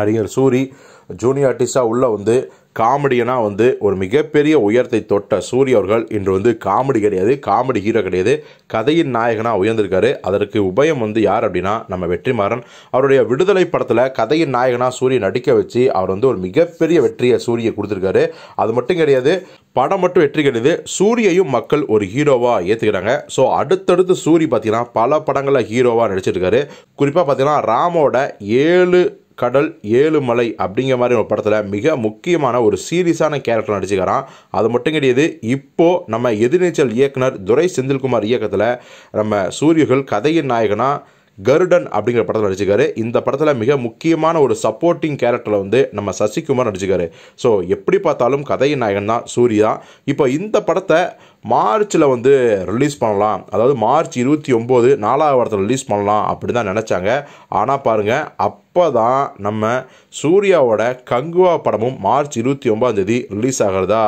நடிகர் சூரி ஜூனியர் ஆர்டிஸ்டாக உள்ளே வந்து காமெடியனாக வந்து ஒரு மிகப்பெரிய உயரத்தை தொட்ட சூரிய அவர்கள் இன்று வந்து காமெடி கிடையாது காமெடி ஹீரோ கிடையாது கதையின் நாயகனாக உயர்ந்திருக்காரு அதற்கு உபயம் வந்து யார் அப்படின்னா நம்ம வெற்றிமாறன் அவருடைய விடுதலை படத்தில் கதையின் நாயகனாக சூரிய நடிக்க வச்சு அவர் வந்து ஒரு மிகப்பெரிய வெற்றியை சூரிய கொடுத்துருக்காரு அது மட்டும் கிடையாது படம் மட்டும் வெற்றி கிடையாது சூரியையும் மக்கள் ஒரு ஹீரோவாக ஏற்றுக்கிறாங்க ஸோ அடுத்தடுத்து சூரி பார்த்தீங்கன்னா பல படங்களில் ஹீரோவாக நடிச்சிருக்காரு குறிப்பாக பார்த்தீங்கன்னா ராமோட ஏழு கடல் ஏழுமலை அப்படிங்கிற மாதிரி ஒரு படத்தில் மிக முக்கியமான ஒரு சீரியஸான கேரக்டர் நடிச்சுக்கிறான் அது மட்டும் கிடையாது இப்போது நம்ம எதிர்நீச்சல் இயக்குனர் துரை செந்தில்குமார் இயக்கத்தில் நம்ம சூரியர்கள் கதையின் நாயகனாக கருடன் அப்படிங்கிற படத்தில் நடிச்சிருக்காரு இந்த படத்தில் மிக முக்கியமான ஒரு சப்போர்ட்டிங் கேரக்டரில் வந்து நம்ம சசிகுமார் நடிச்சிருக்காரு ஸோ எப்படி பார்த்தாலும் கதையின் நாயகன் தான் சூர்யா இப்போ இந்த படத்தை மார்ச்சில் வந்து ரிலீஸ் பண்ணலாம் அதாவது மார்ச் இருபத்தி ஒம்பது நாலாவது வாரத்தில் ரிலீஸ் பண்ணலாம் அப்படின்னு தான் நினச்சாங்க ஆனால் பாருங்கள் அப் அப்போ தான் நம்ம சூர்யாவோட கங்குவா படமும் மார்ச் இருபத்தி ஒம்பதாந்தேதி ரிலீஸ் ஆகிறதா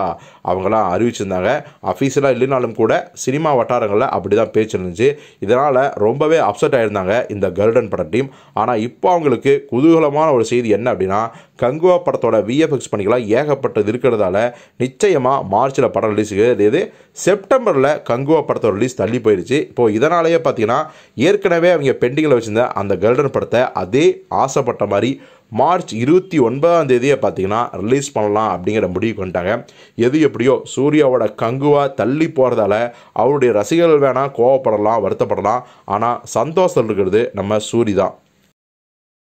அவங்களாம் அறிவிச்சிருந்தாங்க அஃபீஷியலாக இல்லைனாலும் கூட சினிமா வட்டாரங்களில் அப்படி தான் பேச்சு இருந்துச்சு இதனால் ரொம்பவே அப்செட் ஆகியிருந்தாங்க இந்த கருடன் பட டீம் ஆனால் இப்போ அவங்களுக்கு குதூகலமான ஒரு செய்தி என்ன அப்படின்னா கங்குவா படத்தோட விஎஃப்எக்ஸ் பணிகளாக ஏகப்பட்டது இருக்கிறதால நிச்சயமாக மார்ச்சில் படம் ரிலீஸுக்கு இது செப்டம்பரில் கங்குவா படத்தோட ரிலீஸ் தள்ளி போயிடுச்சு இப்போது இதனாலேயே பார்த்தீங்கன்னா ஏற்கனவே அவங்க பெண்டிங்கில் வச்சுருந்த அந்த கருடன் படத்தை அதே ஆசை ஆசைப்பட்ட மாதிரி மார்ச் இருபத்தி ஒன்பதாம் தேதியை பார்த்தீங்கன்னா ரிலீஸ் பண்ணலாம் அப்படிங்கிற முடிவுக்கு வந்துட்டாங்க எது எப்படியோ சூர்யாவோட கங்குவா தள்ளி போகிறதால அவருடைய ரசிகர்கள் வேணால் கோவப்படலாம் வருத்தப்படலாம் ஆனால் சந்தோஷம் இருக்கிறது நம்ம சூரி தான்